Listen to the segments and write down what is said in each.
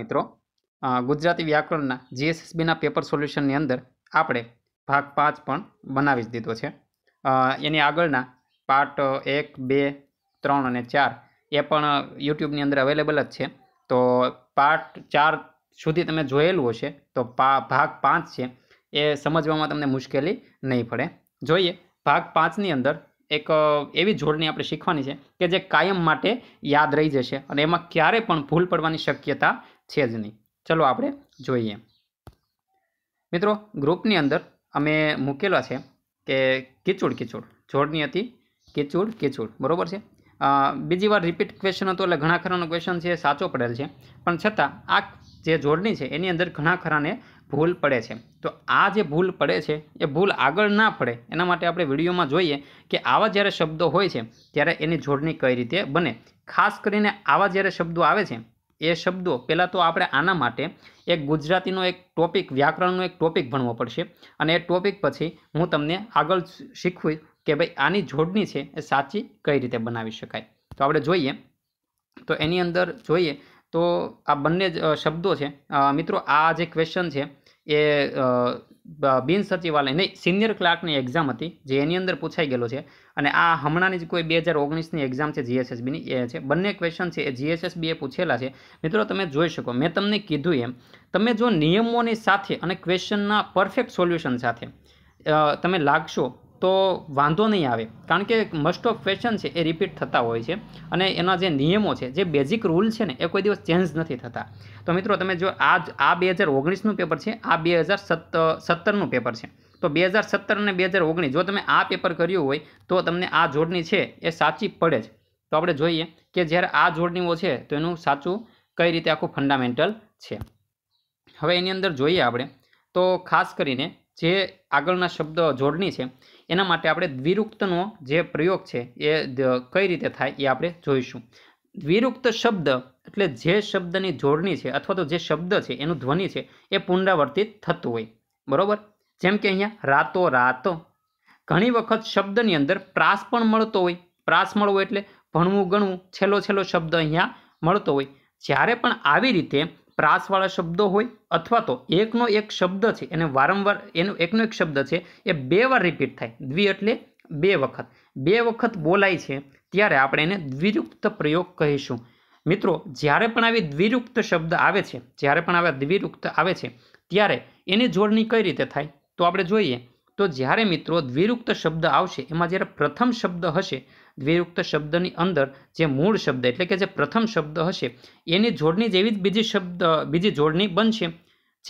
મિત્રો ગુજરાતી વ્યાકરણના જીએસએસબીના પેપર સોલ્યુશનની અંદર આપણે ભાગ પાંચ પણ બનાવી જ દીધો છે એની આગળના પાર્ટ એક બે ત્રણ અને ચાર એ પણ યુટ્યુબની અંદર અવેલેબલ જ છે તો પાર્ટ ચાર સુધી તમે જોયેલું હશે તો ભાગ પાંચ છે એ સમજવામાં તમને મુશ્કેલી નહીં પડે જોઈએ ભાગ પાંચની અંદર એક એવી જોડણી આપણે શીખવાની છે કે જે કાયમ માટે યાદ રહી જશે અને એમાં ક્યારે પણ ભૂલ પડવાની શક્યતા છે જ નહીં ચલો આપણે જોઈએ મિત્રો ગ્રુપની અંદર અમે મૂકેલા છે કે કિચુડ કિચુડ જોડની હતી કિચુડ કિચુડ બરાબર છે બીજી વાર રિપીટ ક્વેશ્ચન હતો એટલે ઘણા ખરાનો ક્વેશ્ચન છે સાચો પડેલ છે પણ છતાં આ જે જોડણી છે એની અંદર ઘણા ખરાને ભૂલ પડે છે તો આ જે ભૂલ પડે છે એ ભૂલ આગળ ના પડે એના માટે આપણે વિડીયોમાં જોઈએ કે આવા જ્યારે શબ્દો હોય છે ત્યારે એની જોડણી કઈ રીતે બને ખાસ કરીને આવા જ્યારે શબ્દો આવે છે એ શબ્દો પહેલાં તો આપણે આના માટે એક ગુજરાતીનો એક ટોપિક વ્યાકરણનો એક ટોપિક ભણવો પડશે અને એ ટોપિક પછી હું તમને આગળ શીખવું કે ભાઈ આની જોડણી છે એ સાચી કઈ રીતે બનાવી શકાય તો આપણે જોઈએ તો એની અંદર જોઈએ તો આ બંને શબ્દો છે મિત્રો આ જે ક્વેશ્ચન છે એ બિન સચિવાલય નહીં સિનિયર ક્લાર્કની એક્ઝામ હતી જે એની અંદર પૂછાઈ ગયેલો છે અને આ હમણાંની જ કોઈ બે હજાર ઓગણીસની એક્ઝામ છે જીએસએસબીની એ છે બંને ક્વેશ્ચન છે એ જીએસએસબીએ પૂછેલા છે મિત્રો તમે જોઈ શકો મેં તમને કીધું એમ તમે જો નિયમોની સાથે અને ક્વેશ્ચનના પરફેક્ટ સોલ્યુશન સાથે તમે લાગશો તો વાંધો નહીં આવે કારણ કે મસ્ટ ઓફ ક્વેશ્ચન છે એ રિપીટ થતા હોય છે અને એના જે નિયમો છે જે બેઝિક રૂલ છે ને એ કોઈ દિવસ ચેન્જ નથી થતા તો મિત્રો તમે જો આ આ બે હજાર ઓગણીસનું પેપર છે આ બે હજાર સત્તરનું પેપર છે તો બે હજાર સત્તર અને બે હજાર ઓગણીસ જો તમે આ પેપર કર્યું હોય તો તમને આ જોડણી છે એ સાચી પડે જ તો આપણે જોઈએ કે જ્યારે આ જોડણીઓ છે તો એનું સાચું કઈ રીતે આખું ફંડામેન્ટલ છે હવે એની અંદર જોઈએ આપણે તો ખાસ કરીને જે આગળના શબ્દ જોડણી છે એના માટે આપણે દ્વિરુક્તનો જે પ્રયોગ છે એ કઈ રીતે થાય એ આપણે જોઈશું દ્વિરુક્ત શબ્દ એટલે જે શબ્દની જોડણી છે અથવા તો જે શબ્દ છે એનું ધ્વનિ છે એ પુનરાવર્તિત થતું હોય બરાબર જેમ કે અહીંયા રાતો રાતો ઘણી વખત શબ્દની અંદર પ્રાસ પણ મળતો હોય પ્રાસ મળવો એટલે ભણવું ગણવું છેલ્લો છેલ્લો શબ્દ અહીંયા મળતો હોય જ્યારે પણ આવી રીતે પ્રાસવાળા શબ્દો હોય અથવા તો એકનો એક શબ્દ છે એને વારંવાર એનો એકનો એક શબ્દ છે એ બે વાર રિપીટ થાય દ્વિ એટલે બે વખત બે વખત બોલાય છે ત્યારે આપણે એને દ્વિરુક્ત પ્રયોગ કહીશું મિત્રો જ્યારે પણ આવી દ્વિરુક્ત શબ્દ આવે છે જ્યારે પણ આવા દ્વિરુક્ત આવે છે ત્યારે એની જોડણી કઈ રીતે થાય તો આપણે જોઈએ તો જ્યારે મિત્રો દ્વિરુક્ત શબ્દ આવશે એમાં જ્યારે પ્રથમ શબ્દ હશે દ્વિરુક્ત શબ્દની અંદર જે મૂળ શબ્દ એટલે કે જે પ્રથમ શબ્દ હશે એની જોડણી જેવી જ બીજી શબ્દ બીજી જોડણી બનશે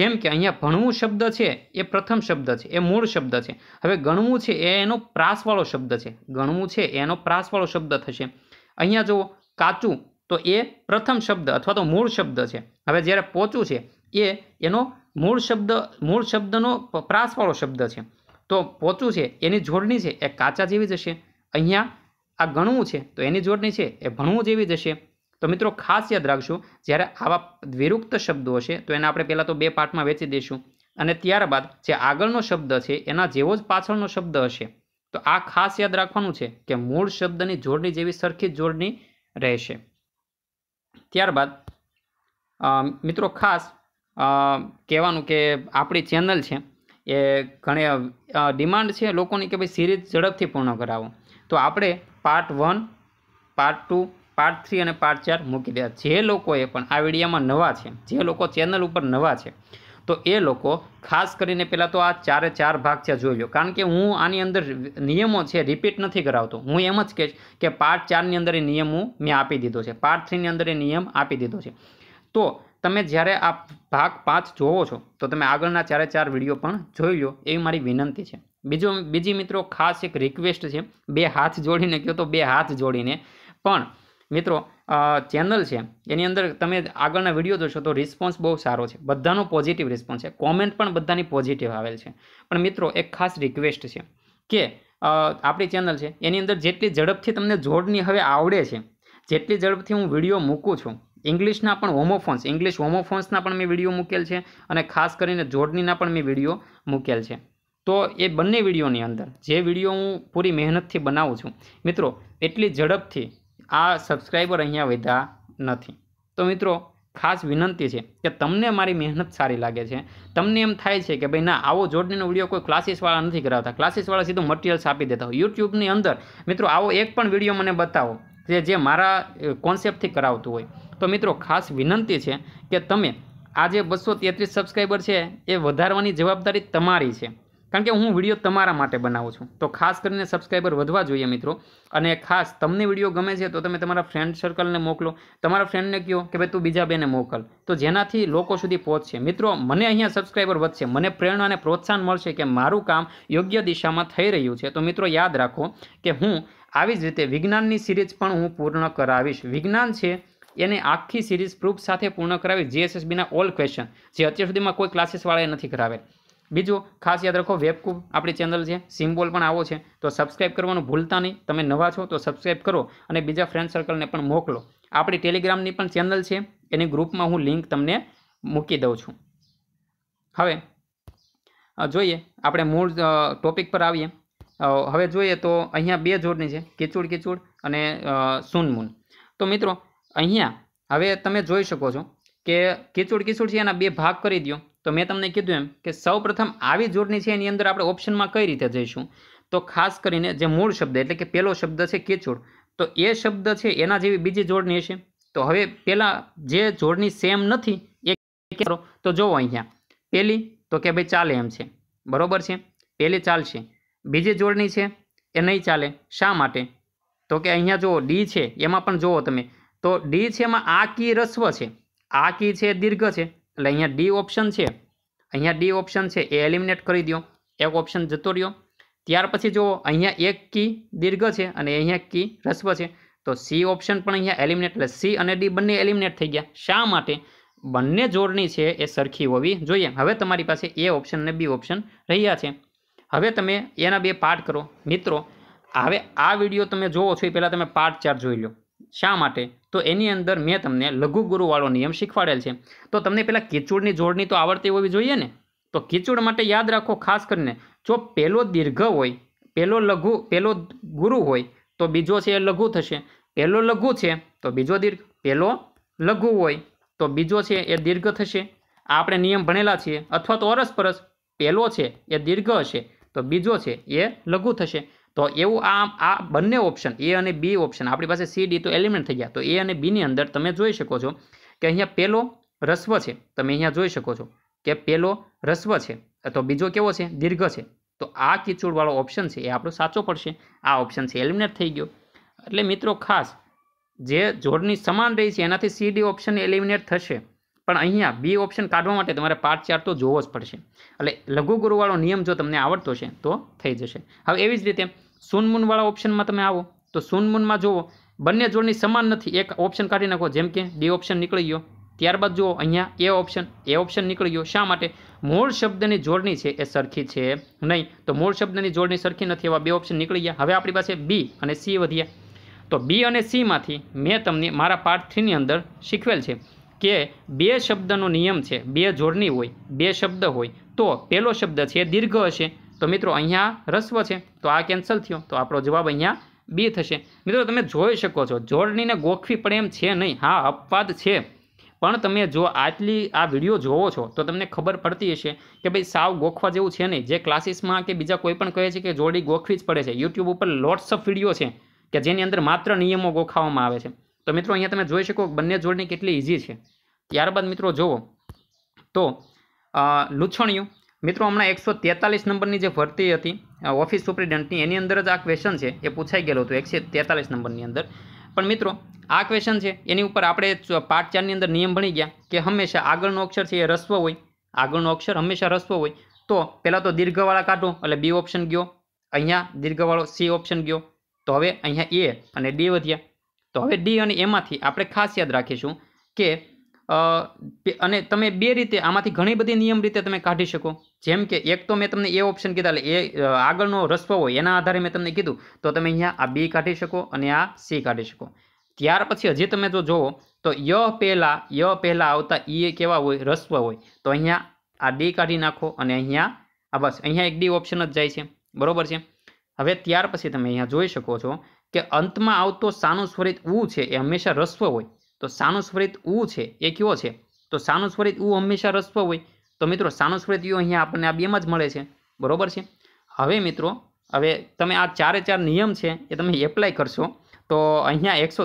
જેમ કે અહીંયા ભણવું શબ્દ છે એ પ્રથમ શબ્દ છે એ મૂળ શબ્દ છે હવે ગણવું છે એ એનો પ્રાસવાળો શબ્દ છે ગણવું છે એનો પ્રાસવાળો શબ્દ થશે અહીંયા જો કાચું તો એ પ્રથમ શબ્દ અથવા તો મૂળ શબ્દ છે હવે જ્યારે પોચું છે એ એનો મૂળ શબ્દ મૂળ શબ્દનો પ્રાસવાળો શબ્દ છે તો પોચું છે એની જોડણી છે એ કાચા જેવી જશે અહીંયા આ ગણવું છે તો એની જોડણી છે એ ભણવું જેવી જશે તો મિત્રો ખાસ યાદ રાખશું જ્યારે આવા દ્વિરુક્ત શબ્દો હશે તો એને આપણે પહેલાં તો બે પાર્ટમાં વેચી દઈશું અને ત્યારબાદ જે આગળનો શબ્દ છે એના જેવો જ પાછળનો શબ્દ હશે તો આ ખાસ યાદ રાખવાનું છે કે મૂળ શબ્દની જોડણી જેવી સરખી જ જોડણી રહેશે ત્યારબાદ મિત્રો ખાસ કહેવાનું કે આપણી ચેનલ છે એ ઘણી ડિમાન્ડ છે લોકોની કે ભાઈ સિરીઝ ઝડપથી પૂર્ણ કરાવો તો આપણે part one part two part three અને પાર્ટ ચાર મૂકી દીધા જે લોકોએ પણ આ વિડીયામાં નવા છે જે લોકો ચેનલ ઉપર નવા છે તો એ લોકો ખાસ કરીને પહેલાં તો આ ચારે ચાર ભાગ છે જોઈ લો કારણ કે હું આની અંદર નિયમો છે રિપીટ નથી કરાવતો હું એમ જ કહીશ કે પાર્ટ ચારની અંદર એ નિયમ હું મેં આપી દીધો છે પાર્ટ થ્રીની અંદર એ નિયમ આપી દીધો છે તો તમે જ્યારે આ ભાગ પાંચ જોવો છો તો તમે આગળના ચારે ચાર વિડીયો પણ જોઈ લો એવી મારી વિનંતી છે બીજો બીજી મિત્રો ખાસ એક રિક્વેસ્ટ છે બે હાથ જોડીને કહો તો બે હાથ જોડીને પણ મિત્રો ચેનલ છે એની અંદર તમે આગળના વિડીયો જોશો તો રિસ્પોન્સ બહુ સારો છે બધાનો પોઝિટિવ રિસ્પોન્સ છે કોમેન્ટ પણ બધાની પોઝિટિવ આવેલ છે પણ મિત્રો એક ખાસ રિક્વેસ્ટ છે કે આપણી ચેનલ છે એની અંદર જેટલી ઝડપથી તમને જોડની હવે આવડે છે જેટલી ઝડપથી હું વિડીયો મૂકું છું ઇંગ્લિશના પણ હોમોફોન્સ ઇંગ્લિશ હોમોફોન્સના પણ મેં વિડીયો મૂકેલ છે અને ખાસ કરીને જોડણીના પણ મેં વિડીયો મૂકેલ છે તો એ બંને વિડીયોની અંદર જે વિડીયો હું પૂરી મહેનતથી બનાવું છું મિત્રો એટલી ઝડપથી આ સબસ્ક્રાઈબર અહીંયા વધ્યા નથી તો મિત્રો ખાસ વિનંતી છે કે તમને મારી મહેનત સારી લાગે છે તમને એમ થાય છે કે ભાઈ ના આવો જોડણીનો વિડીયો કોઈ ક્લાસીસવાળા નથી કરાવતા ક્લાસીસવાળા સીધું મટીરિયલ્સ આપી દેતા હોય યુટ્યુબની અંદર મિત્રો આવો એક પણ વિડીયો મને બતાવો જે જે મારા કોન્સેપ્ટથી કરાવતું હોય તો મિત્રો ખાસ વિનંતી છે કે તમે આ જે બસો તેત્રીસ સબસ્ક્રાઈબર છે એ વધારવાની જવાબદારી તમારી છે કારણ કે હું વિડીયો તમારા માટે બનાવું છું તો ખાસ કરીને સબસ્ક્રાઈબર વધવા જોઈએ મિત્રો અને ખાસ તમને વિડીયો ગમે છે તો તમે તમારા ફ્રેન્ડ સર્કલને મોકલો તમારા ફ્રેન્ડને કહો કે ભાઈ તું બીજા બેને મોકલ તો જેનાથી લોકો સુધી પહોંચશે મિત્રો મને અહીંયા સબસ્ક્રાઈબર વધશે મને પ્રેરણા અને પ્રોત્સાહન મળશે કે મારું કામ યોગ્ય દિશામાં થઈ રહ્યું છે તો મિત્રો યાદ રાખો કે હું આવી જ રીતે વિજ્ઞાનની સિરીઝ પણ હું પૂર્ણ કરાવીશ વિજ્ઞાન છે એને આખી સિરીઝ પ્રૂફ સાથે પૂર્ણ કરાવી જીએસએસબીના ઓલ ક્વેશ્ચન જે અત્યાર સુધીમાં કોઈ ક્લાસીસવાળાએ નથી કરાવેલ બીજું ખાસ યાદ રાખો વેબકૂબ આપણી ચેનલ છે સિમ્બોલ પણ આવો છે તો સબસ્ક્રાઇબ કરવાનું ભૂલતા નહીં તમે નવા છો તો સબસ્ક્રાઇબ કરો અને બીજા ફ્રેન્ડ સર્કલને પણ મોકલો આપણી ટેલિગ્રામની પણ ચેનલ છે એની ગ્રુપમાં હું લિંક તમને મૂકી દઉં છું હવે જોઈએ આપણે મૂળ ટોપિક પર આવીએ હવે જોઈએ તો અહીંયા બે જોડની છે કિચુડ કિચુડ અને સુનમૂન તો મિત્રો અહીંયા હવે તમે જોઈ શકો છો કે કિચુડ કિચુડ છે એના બે ભાગ કરી દો તો મેં તમને કીધું એમ કે સૌ આવી જોડણી છે એની અંદર આપણે ઓપ્શનમાં કઈ રીતે જઈશું તો ખાસ કરીને જે મૂળ શબ્દ એટલે કે પેલો શબ્દ છે કિચુડ તો એ શબ્દ છે એના જેવી બીજી જોડણી હશે તો હવે પહેલાં જે જોડણી સેમ નથી એ કરો તો જોવો અહીંયા પેલી તો કે ભાઈ ચાલે એમ છે બરોબર છે પહેલી ચાલશે બીજી જોડણી છે એ નહીં ચાલે શા માટે તો કે અહીંયા જુઓ ડી છે એમાં પણ જુઓ તમે તો ડી છે એમાં આ કી રસ્વ છે આ કી છે દીર્ઘ છે એટલે અહીંયા ડી ઓપ્શન છે અહીંયા ડી ઓપ્શન છે એ એલિમિનેટ કરી દો એક ઓપ્શન જતો રહ્યો ત્યાર પછી જો અહીંયા એક કી દીર્ઘ છે અને અહીંયા કી રસ્વ છે તો સી ઓપ્શન પણ અહીંયા એલિમિનેટ એટલે સી અને ડી બંને એલિમિનેટ થઈ ગયા શા માટે બંને જોડણી છે એ સરખી હોવી જોઈએ હવે તમારી પાસે એ ઓપ્શન અને બી ઓપ્શન રહ્યા છે હવે તમે એના બે પાર્ટ કરો મિત્રો હવે આ વિડીયો તમે જોવો છો એ પહેલાં તમે પાર્ટ ચાર જોઈ લો શા માટે તો એની અંદર મેં તમને લઘુગુરુવાળો નિયમ શીખવાડેલ છે તો તમને પહેલાં કિચુડની જોડણી તો આવડતી હોવી જોઈએ ને તો કિચુડ માટે યાદ રાખો ખાસ કરીને જો પહેલો દીર્ઘ હોય પહેલો લઘુ પહેલો ગુરુ હોય તો બીજો છે એ લઘુ થશે પહેલો લઘુ છે તો બીજો દીર્ઘ પહેલો લઘુ હોય તો બીજો છે એ દીર્ઘ થશે આ આપણે નિયમ ભણેલા છીએ અથવા તો અરસપરસ પહેલો છે એ દીર્ઘ હશે તો બીજો છે એ લઘુ થશે તો એવું આ આ બંને ઓપ્શન એ અને બી ઓપ્શન આપણી પાસે સી ડી તો એલિમેન્ટ થઈ ગયા તો એ અને બીની અંદર તમે જોઈ શકો છો કે અહીંયા પહેલો રસ્વ છે તમે અહીંયા જોઈ શકો છો કે પહેલો રસ્વ છે તો બીજો કેવો છે દીર્ઘ છે તો આ કીચુડવાળો ઓપ્શન છે એ આપણો સાચો પડશે આ ઓપ્શન છે એલિમિનેટ થઈ ગયો એટલે મિત્રો ખાસ જે જોડની સમાન રહી છે એનાથી સી ડી ઓપ્શન એલિમિનેટ થશે પણ અહીંયા બી ઓપ્શન કાઢવા માટે તમારે પાર્ટ ચાર તો જોવો જ પડશે એટલે લઘુગુરુવાળો નિયમ જો તમને આવડતો છે તો થઈ જશે હવે એવી જ રીતે સૂનમૂનવાળા ઓપ્શનમાં તમે આવો તો સૂન મૂનમાં જુઓ બંને જોડની સમાન નથી એક ઓપ્શન કાઢી નાખો જેમ કે ડી ઓપ્શન નીકળી ગયો ત્યારબાદ જુઓ અહીંયા એ ઓપ્શન એ ઓપ્શન નીકળી ગયો શા માટે મૂળ શબ્દની જોડણી છે એ સરખી છે નહીં તો મૂળ શબ્દની જોડણી સરખી નથી એવા બે ઓપ્શન નીકળી ગયા હવે આપણી પાસે બી અને સી વધ્યા તો બી અને સીમાંથી મેં તમને મારા પાર્ટ થ્રીની અંદર શીખવેલ છે કે બે શબ્દનો નિયમ છે બે જોડણી હોય બે શબ્દ હોય તો પહેલો શબ્દ છે એ દીર્ઘ હશે તો મિત્રો અહીંયા રસ્વ છે તો આ કેન્સલ થયો તો આપણો જવાબ અહીંયા બી થશે મિત્રો તમે જોઈ શકો છો જોડણીને ગોખવી પણ એમ છે નહીં હા અપવાદ છે પણ તમે જો આટલી આ વિડીયો જોવો છો તો તમને ખબર પડતી હશે કે ભાઈ સાવ ગોખવા જેવું છે નહીં જે ક્લાસીસમાં કે બીજા કોઈ પણ કહે છે કે જોડી ગોખવી જ પડે છે યુટ્યુબ ઉપર લોટ્સ ઓફ વિડીયો છે કે જેની અંદર માત્ર નિયમો ગોખાવામાં આવે છે તો મિત્રો અહીંયા તમે જોઈ શકો બંને જોડણી કેટલી ઇઝી છે ત્યારબાદ મિત્રો જુઓ તો લૂછણિયું મિત્રો હમણાં એકસો તેતાલીસ નંબરની જે ભરતી હતી ઓફિસ સુપ્રિન્ટેન્ટની એની અંદર જ આ ક્વેશ્ચન છે એ પૂછાઈ ગયેલું હતું એકસો તેતાલીસ નંબરની અંદર પણ મિત્રો આ ક્વેશ્ચન છે એની ઉપર આપણે પાઠ ચારની અંદર નિયમ ભણી ગયા કે હંમેશા આગળનો અક્ષર છે એ રસ્વ હોય આગળનો અક્ષર હંમેશા રસ્વ હોય તો પહેલાં તો દીર્ઘવાળા કાઢો એટલે બી ઓપ્શન ગયો અહીંયા દીર્ઘવાળો સી ઓપ્શન ગયો તો હવે અહીંયા એ અને ડી વધ્યા તો હવે ડી અને એમાંથી આપણે ખાસ યાદ રાખીશું કે અને તમે બે રીતે આમાંથી ઘણી બધી નિયમ રીતે તમે કાઢી શકો જેમ કે એક તો મેં તમને એ ઓપ્શન કીધા એટલે એ આગળનો રસ્વ હોય એના આધારે મેં તમને કીધું તો તમે અહીંયા આ બી કાઢી શકો અને આ સી કાઢી શકો ત્યાર પછી હજી તમે જો જુઓ તો ય પહેલાં ય પહેલાં આવતા ઈ કેવા હોય રસ્વ હોય તો અહીંયા આ ડી કાઢી નાખો અને અહીંયા આ બસ અહીંયા એક ડી ઓપ્શન જ જાય છે બરાબર છે હવે ત્યાર પછી તમે અહીંયા જોઈ શકો છો કે અંતમાં આવતો સાનુસ્વરિત ઉ છે એ હંમેશા રસ્વ હોય તો સાનુસ્વરિત ઉ છે એ કયો છે તો સાનુસ્વરિત ઉ હંમેશા રસ્વ હોય તો મિત્રો સાનુસ્વરિત યુ અહીંયા આપણને આ બેમાં જ મળે છે બરોબર છે હવે મિત્રો હવે તમે આ ચારે ચાર નિયમ છે એ તમે એપ્લાય કરશો તો અહીંયા એકસો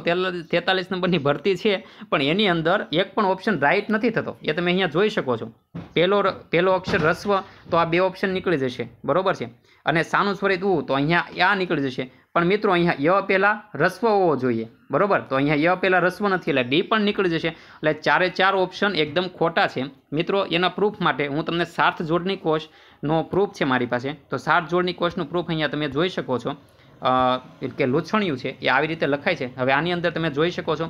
તેતાલીસ નંબરની ભરતી છે પણ એની અંદર એક પણ ઓપ્શન રાઇટ નથી થતો એ તમે અહીંયા જોઈ શકો છો પહેલો પહેલો અક્ષર રસ્વ તો આ બે ઓપ્શન નીકળી જશે બરોબર છે અને સાનુસ્વરિત ઉ તો અહીંયા આ નીકળી જશે પણ મિત્રો અહીંયા ય પહેલાં રસ્વ હોવો જોઈએ બરાબર તો અહીંયા ય પહેલાં રસ્વ નથી એટલે ડી પણ નીકળી જશે એટલે ચારે ચાર ઓપ્શન એકદમ ખોટા છે મિત્રો એના પ્રૂફ માટે હું તમને સાર્થ જોડની કોષનો પ્રૂફ છે મારી પાસે તો સાર્થ જોડની કોષનું પ્રૂફ અહીંયા તમે જોઈ શકો છો કે લૂછણિયું છે એ આવી રીતે લખાય છે હવે આની અંદર તમે જોઈ શકો છો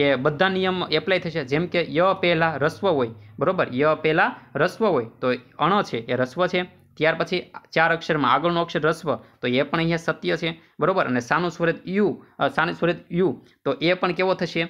કે બધા નિયમ એપ્લાય થશે જેમ કે ય પહેલાં રસ્વ હોય બરાબર ય પહેલાં રસ્વ હોય તો અણ છે એ રસ્વ છે ત્યાર પછી ચાર અક્ષરમાં આગળનો અક્ષર રસ્વ તો એ પણ અહીંયા સત્ય છે બરાબર અને સાનું સ્વરેત યુ સાનું સ્વરેત યુ તો એ પણ કેવો થશે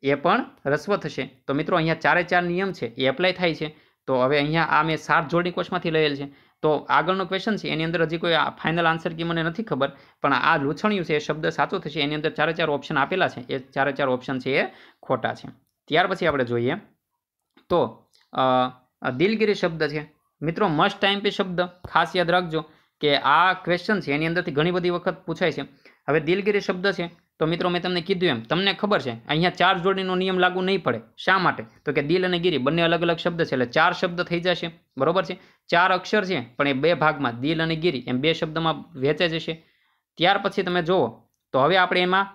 એ પણ રસ્વ થશે તો મિત્રો અહીંયા ચારે ચાર નિયમ છે એ એપ્લાય થાય છે તો હવે અહીંયા આ મેં સાત જોડની કોષમાંથી લયેલ છે તો આગળનો ક્વેશ્ચન છે એની અંદર હજી કોઈ ફાઇનલ આન્સર કે મને નથી ખબર પણ આ લૂછણ્યું છે એ શબ્દ સાચો થશે એની અંદર ચારે ચાર ઓપ્શન આપેલા છે એ ચારે ચાર ઓપ્શન છે એ ખોટા છે ત્યાર પછી આપણે જોઈએ તો દિલગીરી શબ્દ છે મિત્રો મસ્ટ ટાઈમ પે શબ્દ ખાસ યાદ રાખજો કે આ ક્વેશ્ચન છે એની અંદરથી ઘણી બધી વખત પૂછાય છે હવે દિલગીરી શબ્દ છે તો મિત્રો મેં તમને કીધું એમ તમને ખબર છે અહીંયા ચાર જોડીનો નિયમ લાગુ નહીં પડે શા માટે તો કે દિલ અને ગીરી બંને અલગ અલગ શબ્દ છે એટલે ચાર શબ્દ થઈ જશે બરોબર છે ચાર અક્ષર છે પણ એ બે ભાગમાં દિલ અને ગીરી એમ બે શબ્દમાં વહેંચાઈ જશે ત્યાર પછી તમે જુઓ તો હવે આપણે એમાં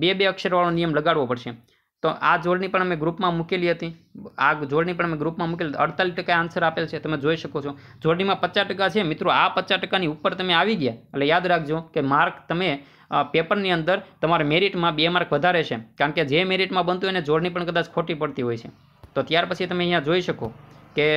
બે બે અક્ષરવાળો નિયમ લગાડવો પડશે તો આ જોડણી પણ અમે ગ્રુપમાં મૂકેલી હતી આ જોડણી પણ અમે ગ્રુપમાં મૂકેલી અડતાલીસ ટકા આન્સર આપેલ છે તમે જોઈ શકો છો જોડણીમાં પચાસ ટકા છે મિત્રો આ પચાસ ટકાની ઉપર તમે આવી ગયા એટલે યાદ રાખજો કે માર્ક તમે પેપરની અંદર તમારા મેરિટમાં બે માર્ક વધારે છે કારણ કે જે મેરિટમાં બનતું હોય એને જોડણી પણ કદાચ ખોટી પડતી હોય છે તો ત્યાર પછી તમે અહીંયા જોઈ શકો કે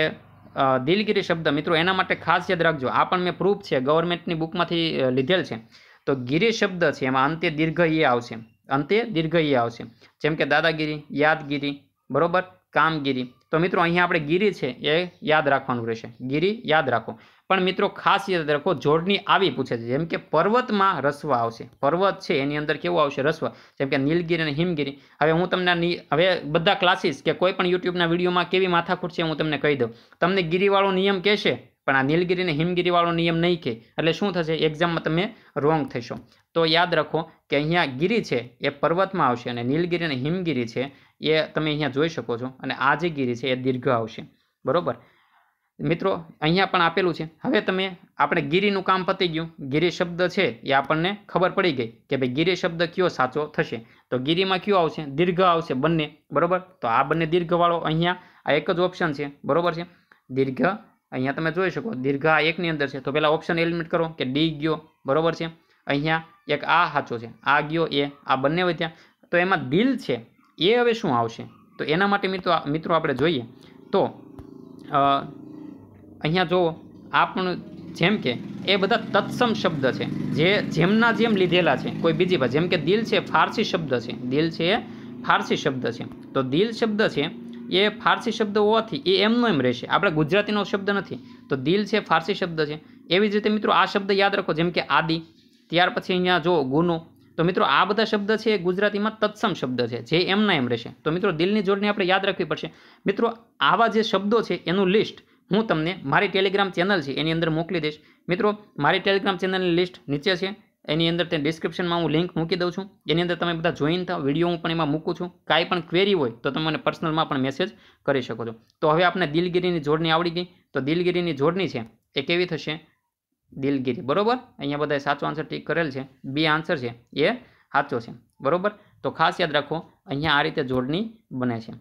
દિલગીરી શબ્દ મિત્રો એના માટે ખાસ યાદ રાખજો આ પણ મેં પ્રૂફ છે ગવર્મેન્ટની બુકમાંથી લીધેલ છે તો ગીરી શબ્દ છે એમાં અંતે દીર્ઘ એ આવશે અંતે દીર્ઘ આવશે જેમ કે દાદાગીરી યાદગીરી બરોબર કામગીરી તો મિત્રો અહીંયા આપણે ગીરી છે એ યાદ રાખવાનું રહેશે ગીરી યાદ રાખો પણ મિત્રો ખાસ યાદ રાખો જોડની આવી પૂછે છે જેમ કે પર્વતમાં રસ્વ આવશે પર્વત છે એની અંદર કેવું આવશે રસ્વ જેમ કે નીલગીરી અને હિમગીરી હવે હું તમને હવે બધા ક્લાસીસ કે કોઈ પણ યુટ્યુબના વિડીયોમાં કેવી માથાકૂટ છે હું તમને કહી દઉં તમને ગીરીવાળો નિયમ કહેશે પણ આ નીલગીરી અને હિમગીરીવાળો નિયમ નહીં કહે એટલે શું થશે એક્ઝામમાં તમે રોંગ થશો તો યાદ રાખો કે અહીંયા ગીરી છે એ પર્વતમાં આવશે અને નીલગીરી અને હિમગીરી છે એ તમે અહીંયા જોઈ શકો છો અને આ જે ગીરી છે એ દીર્ઘ આવશે બરાબર મિત્રો અહીંયા પણ આપેલું છે હવે તમે આપણે ગીરીનું કામ પતી ગયું ગીરી શબ્દ છે એ આપણને ખબર પડી ગઈ કે ભાઈ ગીરી શબ્દ કયો સાચો થશે તો ગીરીમાં કયો આવશે દીર્ઘ આવશે બંને બરાબર તો આ બંને દીર્ઘવાળો અહીંયા આ એક જ ઓપ્શન છે બરોબર છે દીર્ઘ અહીંયા તમે જોઈ શકો દીર્ઘ આ એકની અંદર છે તો પહેલાં ઓપ્શન એલિમિટ કરો કે ડી ગયો બરોબર છે અહીંયા એક આ હાચો છે આ ગયો એ આ બંને હોય ત્યાં તો એમાં દિલ છે એ હવે શું આવશે તો એના માટે મિત્રો મિત્રો આપણે જોઈએ તો અહીંયા જો આ પણ જેમ કે એ બધા તત્સમ શબ્દ છે જે જેમના જેમ લીધેલા છે કોઈ બીજી ભાષા જેમ કે દિલ છે ફારસી શબ્દ છે દિલ છે એ ફારસી શબ્દ છે તો દિલ શબ્દ છે એ ફારસી શબ્દ હોવાથી એ એમનો એમ રહેશે આપણે ગુજરાતીનો શબ્દ નથી તો દિલ છે ફારસી શબ્દ છે એવી જ રીતે મિત્રો આ શબ્દ યાદ રાખો જેમ કે આદિ ત્યાર પછી અહીંયા જો ગુનો તો મિત્રો આ બધા શબ્દ છે એ ગુજરાતીમાં તત્સમ શબ્દ છે જે એમના એમ રહેશે તો મિત્રો દિલની જોડણી આપણે યાદ રાખવી પડશે મિત્રો આવા જે શબ્દો છે એનું લિસ્ટ હું તમને મારી ટેલિગ્રામ ચેનલ છે એની અંદર મોકલી દઈશ મિત્રો મારી ટેલિગ્રામ ચેનલની લિસ્ટ નીચે છે એની અંદર તે ડિસ્ક્રિપ્શનમાં હું લિંક મૂકી દઉં છું એની અંદર તમે બધા જોઈન થાવ વિડીયો હું પણ એમાં મૂકું છું કાંઈ પણ ક્વેરી હોય તો તમે મને પર્સનલમાં પણ મેસેજ કરી શકો છો તો હવે આપણે દિલગીરીની જોડણી આવડી ગઈ તો દિલગીરીની જોડણી છે એ કેવી થશે દિલગીરી બરોબર અહીંયા બધાએ સાચો આન્સર ટીક કરેલ છે બી આન્સર છે એ સાચો છે બરાબર તો ખાસ યાદ રાખો અહીંયા આ રીતે જોડણી બને છે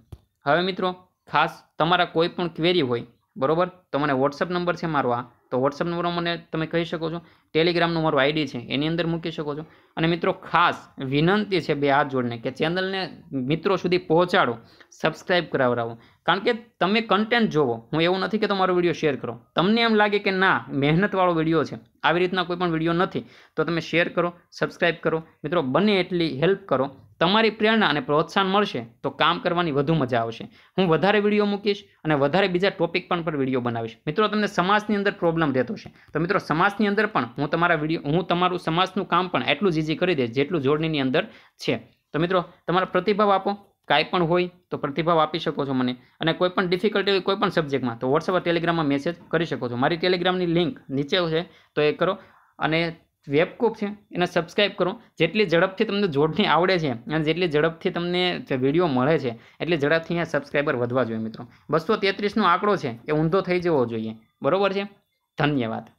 હવે મિત્રો ખાસ તમારા કોઈ પણ ક્વેરી હોય બરાબર તો મને વોટ્સઅપ નંબર છે મારો આ તો વોટ્સઅપ નંબર મને તમે કહી શકો છો ટેલિગ્રામનું મારું આઈડી છે એની અંદર મૂકી શકો છો અને મિત્રો ખાસ વિનંતી છે બે હાથ જોડને કે ચેનલને મિત્રો સુધી પહોંચાડો સબસ્ક્રાઈબ કરાવડાવો કારણ કે તમે કન્ટેન્ટ જોવો હું એવું નથી કે તમારો વિડીયો શેર કરો તમને એમ લાગે કે ના મહેનતવાળો વિડીયો છે આવી રીતના કોઈ પણ વિડીયો નથી તો તમે શેર કરો સબસ્ક્રાઈબ કરો મિત્રો બને એટલી હેલ્પ કરો તમારી પ્રેરણા અને પ્રોત્સાહન મળશે તો કામ કરવાની વધુ મજા આવશે હું વધારે વિડીયો મૂકીશ અને વધારે બીજા ટોપિક પણ પર વિડીયો બનાવીશ મિત્રો તમને સમાજની અંદર પ્રોબ્લેમ રહેતો છે તો મિત્રો સમાજની અંદર પણ હું તમારા વિડીયો હું તમારું સમાજનું કામ પણ એટલું જ ઇઝી કરી દઈશ જેટલું જોડણીની અંદર છે તો મિત્રો તમારા પ્રતિભાવ આપો કાંઈ પણ હોય તો પ્રતિભાવ આપી શકો છો મને અને કોઈ પણ ડિફિકલ્ટી હોય કોઈ પણ સબ્જેક્ટમાં તો વોટ્સઅપ ટેલિગ્રામમાં મેસેજ કરી શકો છો મારી ટેલિગ્રામની લિંક નીચે છે તો એ કરો અને વેબકોપ છે એને સબસ્ક્રાઇબ કરો જેટલી ઝડપથી તમને જોડણી આવડે છે અને જેટલી ઝડપથી તમને વિડીયો મળે છે એટલી ઝડપથી અહીંયા સબસ્ક્રાઈબર વધવા જોઈએ મિત્રો બસો તેત્રીસનો આંકડો છે એ ઊંધો થઈ જવો જોઈએ બરાબર છે ધન્યવાદ